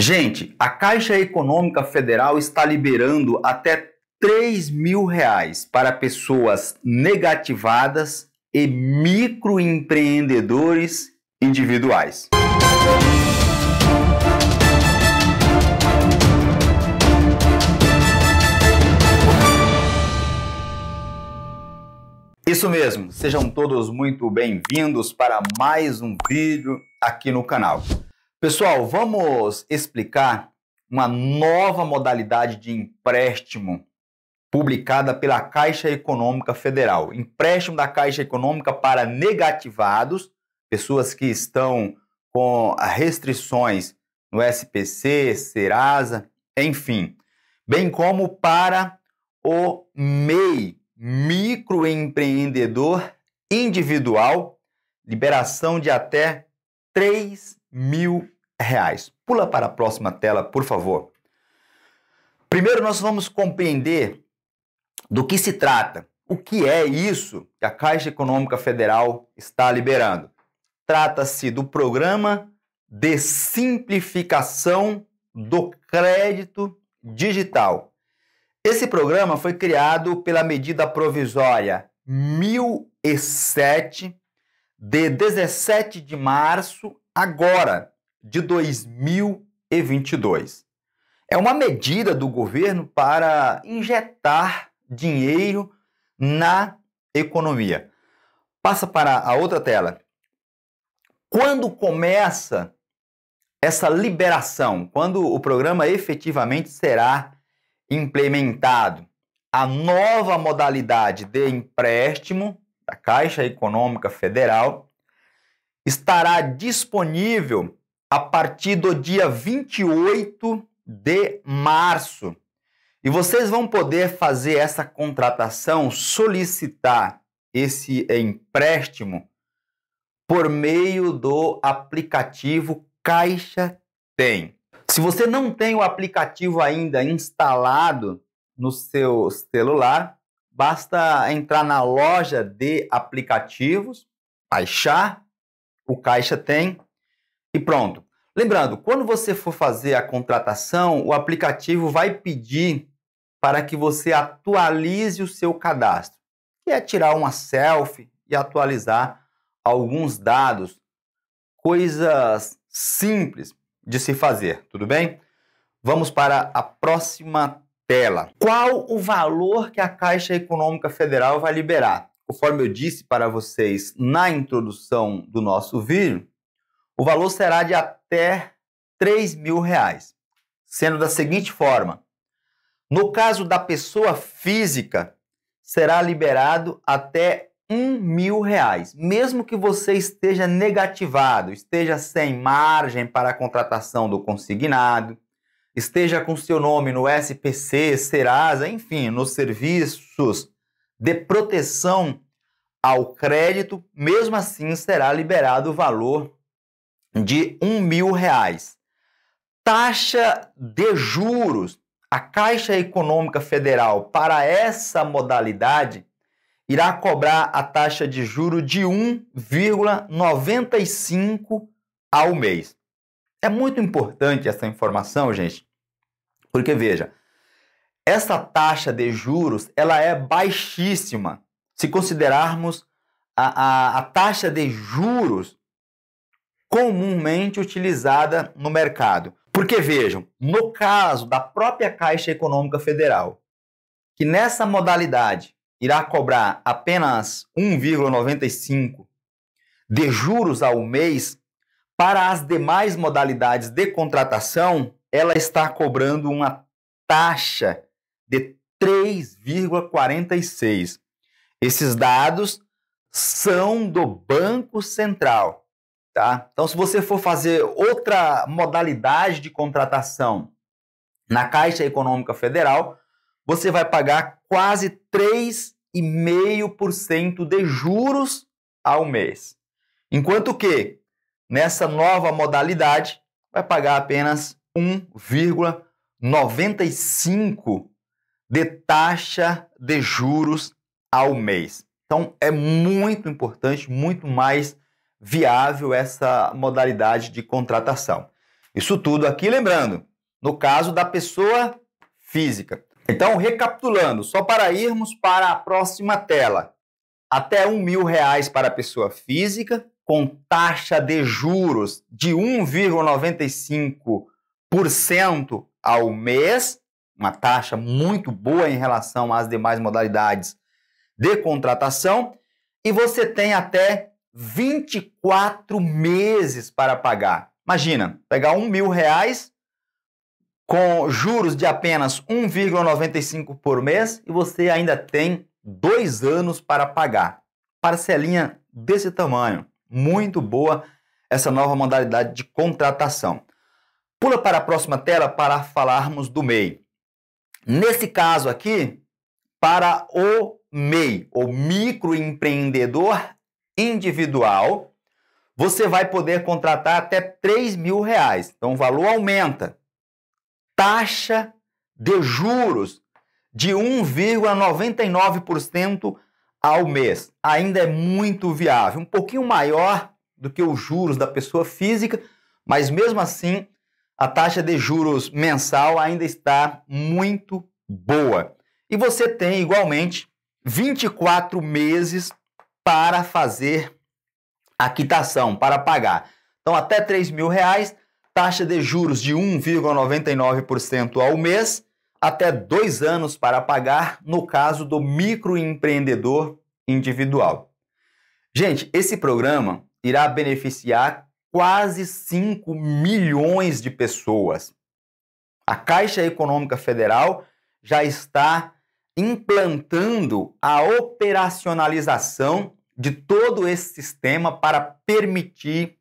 Gente, a Caixa Econômica Federal está liberando até 3 mil reais para pessoas negativadas e microempreendedores individuais. Isso mesmo, sejam todos muito bem-vindos para mais um vídeo aqui no canal. Pessoal, vamos explicar uma nova modalidade de empréstimo publicada pela Caixa Econômica Federal. Empréstimo da Caixa Econômica para negativados, pessoas que estão com restrições no SPC, Serasa, enfim, bem como para o MEI, microempreendedor individual, liberação de até 3 mil reais. Pula para a próxima tela, por favor. Primeiro, nós vamos compreender do que se trata, o que é isso que a Caixa Econômica Federal está liberando. Trata-se do programa de simplificação do crédito digital. Esse programa foi criado pela medida provisória 1007 de 17 de março agora de 2022. É uma medida do governo para injetar dinheiro na economia. Passa para a outra tela. Quando começa essa liberação? Quando o programa efetivamente será implementado? A nova modalidade de empréstimo da Caixa Econômica Federal estará disponível a partir do dia 28 de março. E vocês vão poder fazer essa contratação, solicitar esse empréstimo por meio do aplicativo Caixa Tem. Se você não tem o aplicativo ainda instalado no seu celular, basta entrar na loja de aplicativos, baixar o caixa tem e pronto. Lembrando, quando você for fazer a contratação, o aplicativo vai pedir para que você atualize o seu cadastro, que é tirar uma selfie e atualizar alguns dados, coisas simples de se fazer, tudo bem? Vamos para a próxima tela. Qual o valor que a Caixa Econômica Federal vai liberar? Conforme eu disse para vocês na introdução do nosso vídeo, o valor será de até R$ mil reais, sendo da seguinte forma: no caso da pessoa física, será liberado até um mil reais, mesmo que você esteja negativado, esteja sem margem para a contratação do consignado, esteja com seu nome no SPC, Serasa, enfim, nos serviços de proteção ao crédito, mesmo assim será liberado o valor de um mil reais. Taxa de juros. A Caixa Econômica Federal, para essa modalidade, irá cobrar a taxa de juro de 1,95 ao mês. É muito importante essa informação, gente, porque veja, essa taxa de juros ela é baixíssima se considerarmos a, a, a taxa de juros comumente utilizada no mercado. Porque vejam, no caso da própria Caixa Econômica Federal, que nessa modalidade irá cobrar apenas 1,95 de juros ao mês, para as demais modalidades de contratação, ela está cobrando uma taxa de 3,46. Esses dados são do Banco Central, tá? Então, se você for fazer outra modalidade de contratação na Caixa Econômica Federal, você vai pagar quase 3,5% de juros ao mês. Enquanto que nessa nova modalidade vai pagar apenas 1,95 de taxa de juros ao mês. Então é muito importante, muito mais viável essa modalidade de contratação. Isso tudo aqui, lembrando, no caso da pessoa física. Então, recapitulando, só para irmos para a próxima tela. Até um mil reais para a pessoa física, com taxa de juros de 1,95% ao mês uma taxa muito boa em relação às demais modalidades de contratação e você tem até 24 meses para pagar. Imagina, pegar um mil reais com juros de apenas 1,95 por mês e você ainda tem dois anos para pagar. Parcelinha desse tamanho, muito boa essa nova modalidade de contratação. Pula para a próxima tela para falarmos do MEI. Nesse caso aqui, para o MEI, o microempreendedor individual, você vai poder contratar até 3 mil reais. Então o valor aumenta. Taxa de juros de 1,99% ao mês. Ainda é muito viável, um pouquinho maior do que os juros da pessoa física, mas mesmo assim a taxa de juros mensal ainda está muito boa. E você tem igualmente 24 meses para fazer a quitação, para pagar. Então, até 3 mil reais, taxa de juros de 1,99% ao mês, até dois anos para pagar, no caso do microempreendedor individual. Gente, esse programa irá beneficiar quase 5 milhões de pessoas. A Caixa Econômica Federal já está implantando a operacionalização de todo esse sistema para permitir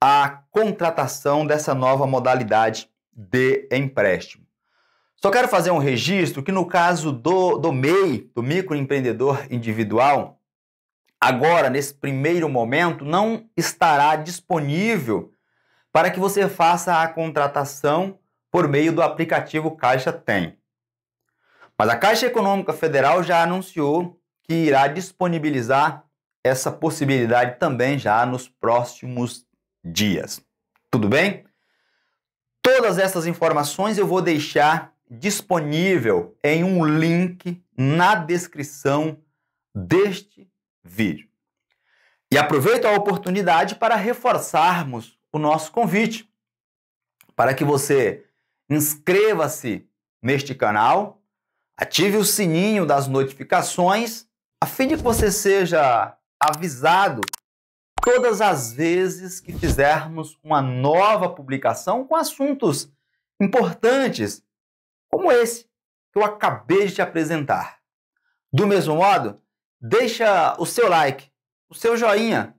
a contratação dessa nova modalidade de empréstimo. Só quero fazer um registro que no caso do, do MEI, do microempreendedor individual, agora, nesse primeiro momento, não estará disponível para que você faça a contratação por meio do aplicativo Caixa Tem. Mas a Caixa Econômica Federal já anunciou que irá disponibilizar essa possibilidade também já nos próximos dias. Tudo bem? Todas essas informações eu vou deixar disponível em um link na descrição deste vídeo. E aproveito a oportunidade para reforçarmos o nosso convite para que você inscreva-se neste canal, ative o sininho das notificações, a fim de que você seja avisado todas as vezes que fizermos uma nova publicação com assuntos importantes como esse que eu acabei de te apresentar. Do mesmo modo, Deixa o seu like, o seu joinha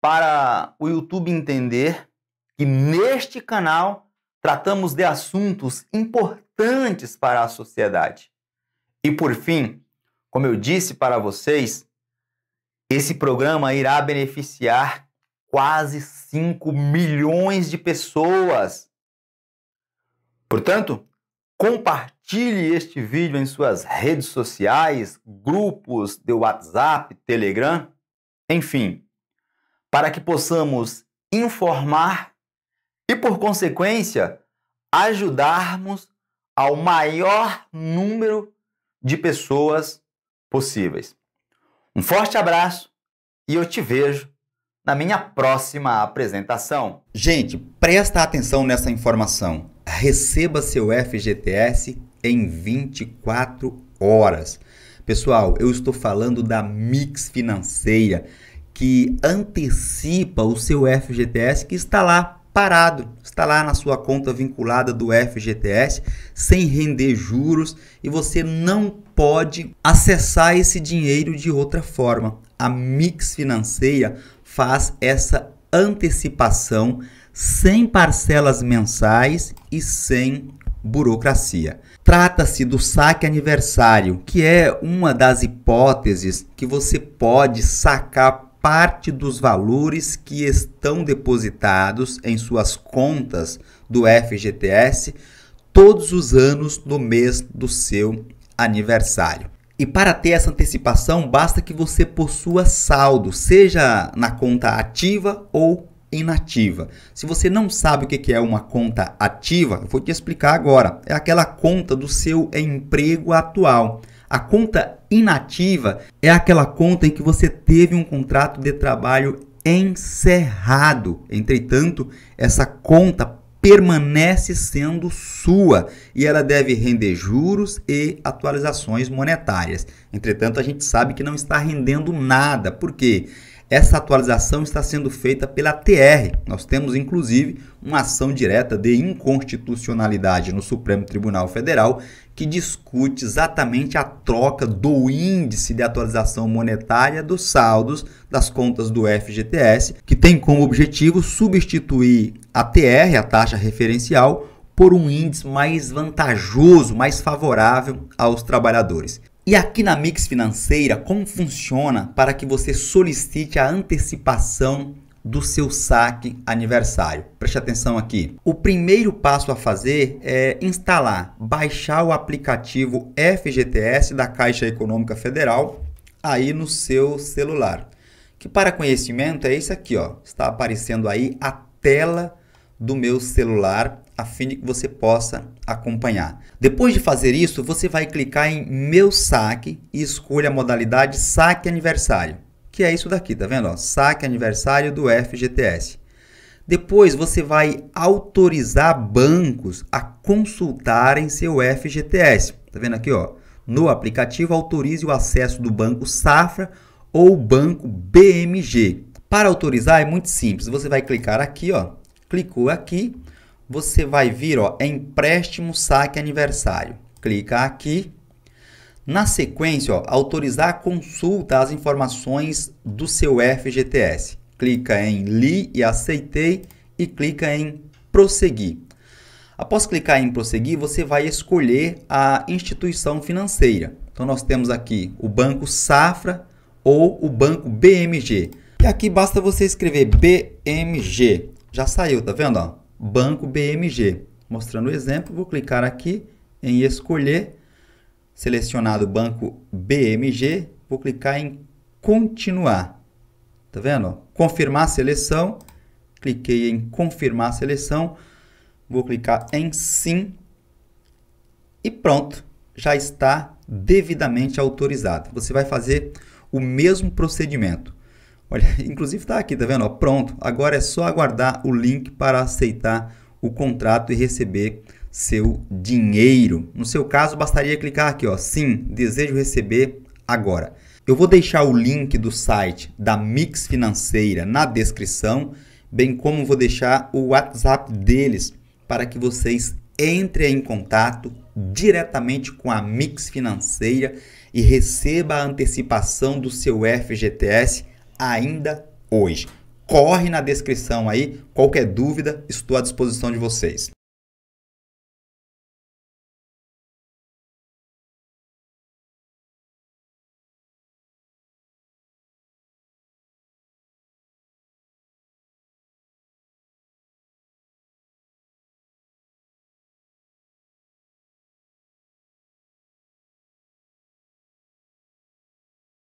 para o YouTube entender que neste canal tratamos de assuntos importantes para a sociedade. E por fim, como eu disse para vocês, esse programa irá beneficiar quase 5 milhões de pessoas. Portanto, Compartilhe este vídeo em suas redes sociais, grupos de WhatsApp, Telegram, enfim, para que possamos informar e, por consequência, ajudarmos ao maior número de pessoas possíveis. Um forte abraço e eu te vejo na minha próxima apresentação. Gente, presta atenção nessa informação receba seu FGTS em 24 horas. Pessoal, eu estou falando da Mix Financeira, que antecipa o seu FGTS que está lá parado, está lá na sua conta vinculada do FGTS, sem render juros e você não pode acessar esse dinheiro de outra forma. A Mix Financeira faz essa antecipação sem parcelas mensais e sem burocracia. Trata-se do saque aniversário, que é uma das hipóteses que você pode sacar parte dos valores que estão depositados em suas contas do FGTS todos os anos no mês do seu aniversário. E para ter essa antecipação, basta que você possua saldo, seja na conta ativa ou inativa. Se você não sabe o que é uma conta ativa, eu vou te explicar agora. É aquela conta do seu emprego atual. A conta inativa é aquela conta em que você teve um contrato de trabalho encerrado. Entretanto, essa conta permanece sendo sua e ela deve render juros e atualizações monetárias. Entretanto, a gente sabe que não está rendendo nada, porque essa atualização está sendo feita pela TR. Nós temos, inclusive, uma ação direta de inconstitucionalidade no Supremo Tribunal Federal que discute exatamente a troca do índice de atualização monetária dos saldos das contas do FGTS, que tem como objetivo substituir a TR, a taxa referencial, por um índice mais vantajoso, mais favorável aos trabalhadores. E aqui na Mix Financeira, como funciona para que você solicite a antecipação do seu saque aniversário? Preste atenção aqui. O primeiro passo a fazer é instalar, baixar o aplicativo FGTS da Caixa Econômica Federal aí no seu celular. Que para conhecimento é isso aqui, ó. Está aparecendo aí a tela do meu celular a fim de que você possa acompanhar. Depois de fazer isso, você vai clicar em meu saque e escolha a modalidade saque aniversário, que é isso daqui, tá vendo? saque aniversário do FGTS. Depois você vai autorizar bancos a consultarem seu FGTS. Tá vendo aqui, ó? No aplicativo autorize o acesso do banco Safra ou banco BMG. Para autorizar é muito simples. Você vai clicar aqui, ó. Clicou aqui, você vai vir, ó, é empréstimo saque aniversário. Clica aqui. Na sequência, ó, autorizar a consulta às informações do seu FGTS. Clica em li e aceitei e clica em prosseguir. Após clicar em prosseguir, você vai escolher a instituição financeira. Então nós temos aqui o Banco Safra ou o Banco BMG. E aqui basta você escrever BMG. Já saiu, tá vendo? Ó? Banco BMG. Mostrando o exemplo, vou clicar aqui em escolher, selecionado o Banco BMG, vou clicar em continuar. Tá vendo? Confirmar a seleção. Cliquei em confirmar a seleção. Vou clicar em sim. E pronto, já está devidamente autorizado. Você vai fazer o mesmo procedimento. Olha, inclusive está aqui, tá vendo? Ó, pronto. Agora é só aguardar o link para aceitar o contrato e receber seu dinheiro. No seu caso, bastaria clicar aqui, ó, sim, desejo receber agora. Eu vou deixar o link do site da Mix Financeira na descrição, bem como vou deixar o WhatsApp deles para que vocês entrem em contato diretamente com a Mix Financeira e receba a antecipação do seu FGTS ainda hoje. Corre na descrição aí, qualquer dúvida, estou à disposição de vocês.